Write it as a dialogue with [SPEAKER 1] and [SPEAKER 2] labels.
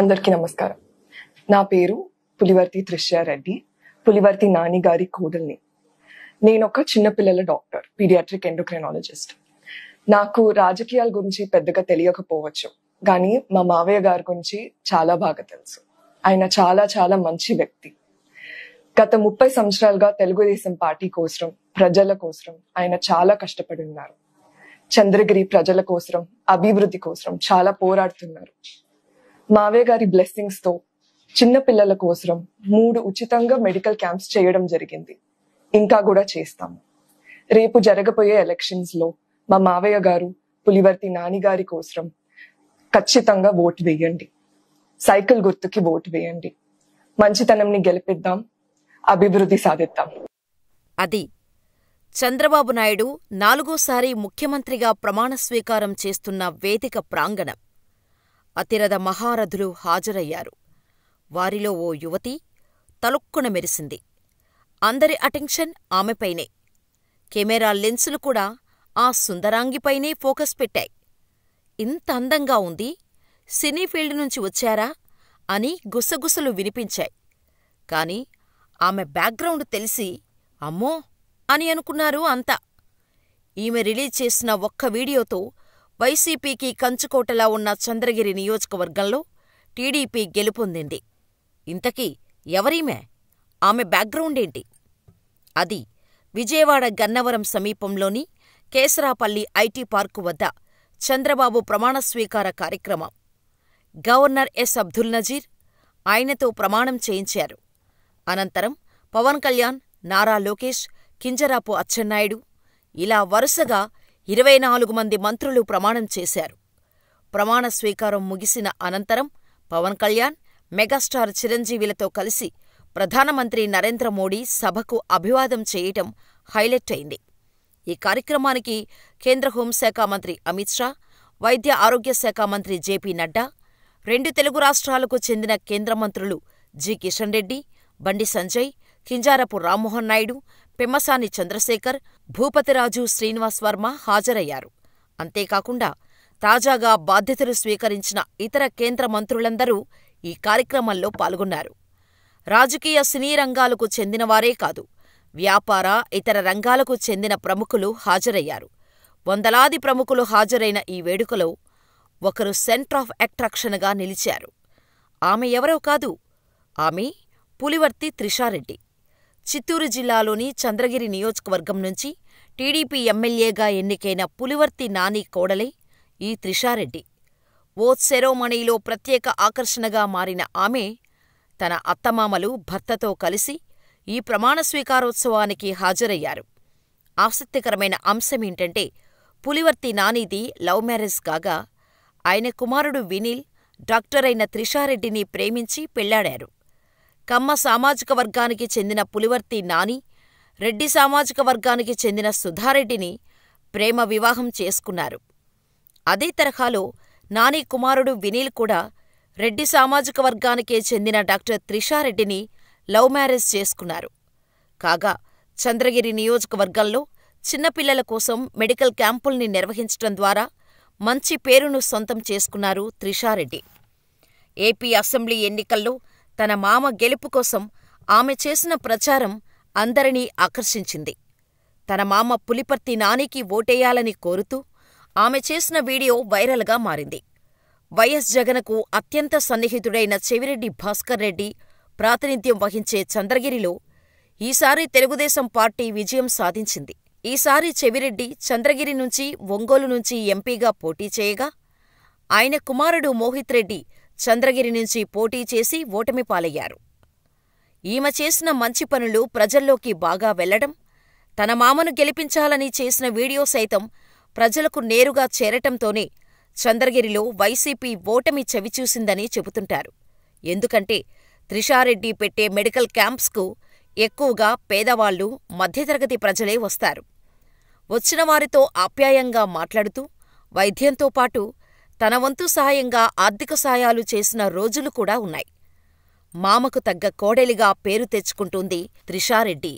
[SPEAKER 1] అందరికీ నమస్కారం నా పేరు పులివర్తి త్రిషారెడ్డి పులివర్తి నాని గారి కోడల్ని నేను ఒక చిన్నపిల్లల డాక్టర్ పీడియాట్రిక్ ఎండోక్రైనాలజిస్ట్ నాకు రాజకీయాల గురించి పెద్దగా తెలియకపోవచ్చు కానీ మా మావయ్య గారి గురించి చాలా బాగా తెలుసు ఆయన చాలా చాలా మంచి వ్యక్తి గత ముప్పై సంవత్సరాలుగా తెలుగుదేశం పార్టీ కోసం ప్రజల కోసం ఆయన చాలా కష్టపడి ఉన్నారు చంద్రగిరి ప్రజల కోసం అభివృద్ధి కోసం చాలా పోరాడుతున్నారు మావే గారి బ్లెస్సింగ్స్ తో చిన్న పిల్లల కోసం మూడు ఉచితంగా మెడికల్ క్యాంప్స్ చేయడం జరిగింది ఇంకా కూడా చేస్తాము రేపు జరగబోయే ఎలక్షన్స్ లో మా మావయ్య గారు పులివర్తి నాని గారి కోసం ఖచ్చితంగా ఓటు వేయండి సైకిల్ గుర్తుకి ఓటు వేయండి మంచితనంని గెలిపిద్దాం అభివృద్ధి సాధిద్దాం అది
[SPEAKER 2] చంద్రబాబు నాయుడు నాలుగోసారి ముఖ్యమంత్రిగా ప్రమాణ స్వీకారం చేస్తున్న వేదిక ప్రాంగణం అతిరథ మహారథులు హాజరయ్యారు వారిలో ఓ యువతి తలుక్కున మెరిసింది అందరి అటెన్షన్ ఆమెపైనే కెమెరా లెన్సులు కూడా ఆ సుందరాంగిపైనే ఫోకస్ పెట్టాయి ఇంత అందంగా ఉంది సినీ ఫీల్డ్ నుంచి వచ్చారా అని గుసగుసలు వినిపించాయి కాని ఆమె బ్యాక్గ్రౌండ్ తెలిసి అమ్మో అని అనుకున్నారు అంతా ఈమె రిలీజ్ చేసిన ఒక్క వీడియోతో వైసీపీకి కంచుకోటలా ఉన్న చంద్రగిరి నియోజకవర్గంలో టీడీపీ గెలుపొందింది ఇంతకీ ఎవరీమే ఆమె బ్యాక్గ్రౌండేంటి అది విజయవాడ గన్నవరం సమీపంలోని కేసరాపల్లి ఐటీ పార్కు వద్ద చంద్రబాబు ప్రమాణస్వీకార కార్యక్రమం గవర్నర్ ఎస్ అబ్దుల్ నజీర్ ఆయనతో ప్రమాణం చేయించారు అనంతరం పవన్ కళ్యాణ్ నారా లోకేష్ కింజరాపు అచ్చెన్నాయుడు ఇలా వరుసగా ఇరవై నాలుగు మంది మంత్రులు ప్రమాణం చేశారు ప్రమాణ స్వీకారం ముగిసిన అనంతరం పవన్ కళ్యాణ్ మెగాస్టార్ చిరంజీవిలతో కలిసి ప్రధానమంత్రి నరేంద్ర మోడీ సభకు అభివాదం చేయటం హైలైట్ అయింది ఈ కార్యక్రమానికి కేంద్ర హోంశాఖ మంత్రి అమిత్ షా వైద్య ఆరోగ్య శాఖ మంత్రి జేపీ నడ్డా రెండు తెలుగు రాష్ట్రాలకు చెందిన కేంద్ర మంత్రులు జి కిషన్ రెడ్డి బండి సంజయ్ కింజారపు రామ్మోహన్ నాయుడు పిమ్మసాని చంద్రశేఖర్ భూపతిరాజు శ్రీనివాస్ వర్మ హాజరయ్యారు అంతేకాకుండా తాజాగా బాధ్యతలు స్వీకరించిన ఇతర కేంద్ర మంత్రులందరూ ఈ కార్యక్రమంలో పాల్గొన్నారు రాజకీయ సినీ రంగాలకు చెందినవారే కాదు వ్యాపార ఇతర రంగాలకు చెందిన ప్రముఖులు హాజరయ్యారు వందలాది ప్రముఖులు హాజరైన ఈ వేడుకలో ఒకరు సెంటర్ ఆఫ్ అట్రాక్షన్గా నిలిచారు ఆమె ఎవరో కాదు ఆమె పులివర్తి త్రిషారెడ్డి చిత్తూరు జిల్లాలోని చంద్రగిరి నియోజకవర్గం నుంచి టీడీపీ ఎమ్మెల్యేగా ఎన్నికైన పులివర్తి నాని కోడలే ఈ త్రిషారెడ్డి ఓత్ సెరోమణిలో ప్రత్యేక ఆకర్షణగా మారిన ఆమె తన అత్తమామలు భర్తతో కలిసి ఈ ప్రమాణ స్వీకారోత్సవానికి హాజరయ్యారు ఆసక్తికరమైన అంశమేంటంటే పులివర్తి నానిది లవ్ మ్యారేజ్ కాగా ఆయన కుమారుడు వినీల్ డాక్టరైన త్రిషారెడ్డిని ప్రేమించి పెళ్లాడారు కమ్మ సామాజిక వర్గానికి చెందిన పులివర్తి నాని రెడ్డి సామాజిక వర్గానికి చెందిన సుధారెడ్డిని ప్రేమ వివాహం చేసుకున్నారు అదే తరహాలో నాని కుమారుడు వినీల్ కూడా రెడ్డి సామాజిక వర్గానికే చెందిన డాక్టర్ త్రిషారెడ్డిని లవ్ మ్యారేజ్ చేసుకున్నారు కాగా చంద్రగిరి నియోజకవర్గంలో చిన్నపిల్లల కోసం మెడికల్ క్యాంపుల్ని నిర్వహించటం ద్వారా మంచి పేరును సొంతం చేసుకున్నారు త్రిషారెడ్డి ఏపీ అసెంబ్లీ ఎన్నికల్లో తన మామ గెలుపు కోసం ఆమె చేసిన ప్రచారం అందరినీ ఆకర్షించింది తన మామ పులిపర్తి నానికి ఓటేయాలని కోరుతూ ఆమె చేసిన వీడియో వైరల్గా మారింది వైఎస్ జగన్కు అత్యంత సన్నిహితుడైన చెవిరెడ్డి భాస్కర్ రెడ్డి ప్రాతినిధ్యం వహించే చంద్రగిరిలో ఈసారి తెలుగుదేశం పార్టీ విజయం సాధించింది ఈసారి చెవిరెడ్డి చంద్రగిరి నుంచి ఒంగోలు నుంచి ఎంపీగా పోటీ చేయగా ఆయన కుమారుడు మోహిత్ రెడ్డి చంద్రగిరి నుంచి పోటీ చేసి ఓటమి పాలయ్యారు ఈమె చేసిన మంచి పనులు ప్రజల్లోకి బాగా వెళ్లడం తన మామను గెలిపించాలని చేసిన వీడియో సైతం ప్రజలకు నేరుగా చేరటంతోనే చంద్రగిరిలో వైసీపీ ఓటమి చవిచూసిందని చెబుతుంటారు ఎందుకంటే త్రిషారెడ్డి పెట్టే మెడికల్ క్యాంప్స్కు ఎక్కువగా పేదవాళ్లు మధ్యతరగతి ప్రజలే వస్తారు వచ్చిన వారితో ఆప్యాయంగా మాట్లాడుతూ వైద్యంతో పాటు తన వంతు సహాయంగా ఆర్థిక సాయాలు చేసిన రోజులు కూడా ఉన్నాయి మామకు తగ్గ కోడలిగా పేరు తెచ్చుకుంటుంది త్రిషారెడ్డి